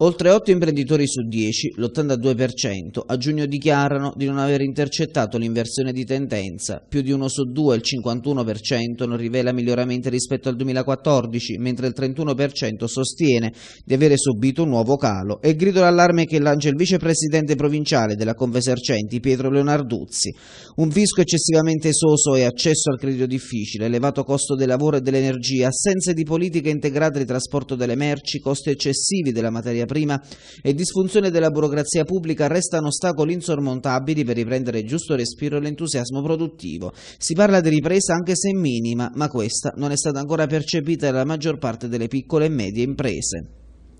Oltre 8 imprenditori su 10, l'82%, a giugno dichiarano di non aver intercettato l'inversione di tendenza, più di uno su due, il 51%, non rivela miglioramenti rispetto al 2014, mentre il 31% sostiene di avere subito un nuovo calo. E il grido d'allarme che lancia il vicepresidente provinciale della Convesercenti, Pietro Leonarduzzi. Un fisco eccessivamente soso e accesso al credito difficile, elevato costo del lavoro e dell'energia, assenze di politiche integrate di trasporto delle merci, costi eccessivi della materia prima e disfunzione della burocrazia pubblica restano ostacoli insormontabili per riprendere giusto respiro e l'entusiasmo produttivo. Si parla di ripresa anche se minima, ma questa non è stata ancora percepita dalla maggior parte delle piccole e medie imprese.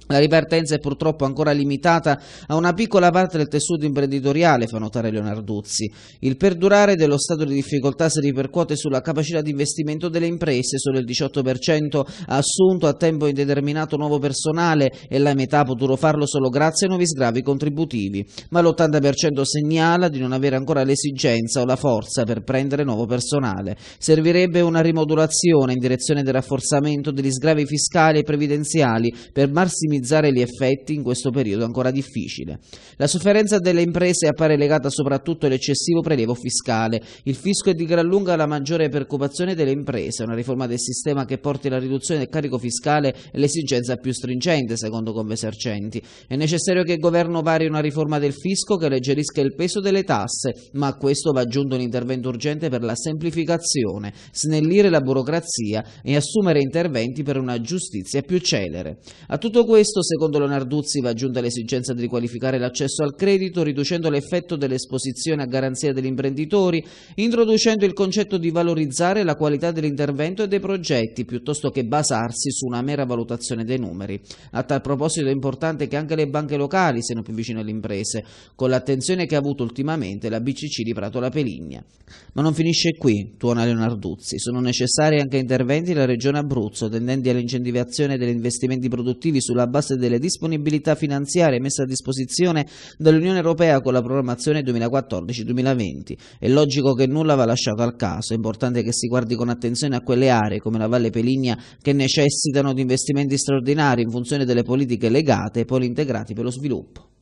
La ripartenza è purtroppo ancora limitata a una piccola parte del tessuto imprenditoriale, fa notare Leonarduzzi. Il perdurare dello stato di difficoltà si ripercuote sulla capacità di investimento delle imprese, solo il 18% ha assunto a tempo indeterminato nuovo personale e la metà ha potuto farlo solo grazie a nuovi sgravi contributivi, ma l'80% segnala di non avere ancora l'esigenza o la forza per prendere nuovo personale. Servirebbe una rimodulazione in direzione del rafforzamento degli sgravi fiscali e previdenziali per massimizzare massimizzare gli effetti in questo periodo ancora difficile. La sofferenza delle imprese appare legata soprattutto all'eccessivo prelievo fiscale. Il fisco è di gran lunga la maggiore preoccupazione delle imprese, una riforma del sistema che porti alla riduzione del carico fiscale è l'esigenza più stringente, secondo Convesercenti. È necessario che il governo vari una riforma del fisco che alleggerisca il peso delle tasse, ma a questo va aggiunto un intervento urgente per la semplificazione, snellire la burocrazia e assumere interventi per una giustizia più celere. A tutto questo questo, secondo Leonarduzzi, va aggiunta l'esigenza di riqualificare l'accesso al credito, riducendo l'effetto dell'esposizione a garanzia degli imprenditori, introducendo il concetto di valorizzare la qualità dell'intervento e dei progetti, piuttosto che basarsi su una mera valutazione dei numeri. A tal proposito è importante che anche le banche locali siano più vicine alle imprese, con l'attenzione che ha avuto ultimamente la BCC di Prato La Peligna. Ma non finisce qui, tuona Leonarduzzi. Sono necessari anche interventi della Regione Abruzzo, tendenti all'incentivazione degli investimenti produttivi sulla base base delle disponibilità finanziarie messe a disposizione dall'Unione Europea con la programmazione 2014-2020. È logico che nulla va lasciato al caso, è importante che si guardi con attenzione a quelle aree come la Valle Peligna che necessitano di investimenti straordinari in funzione delle politiche legate e poli integrati per lo sviluppo.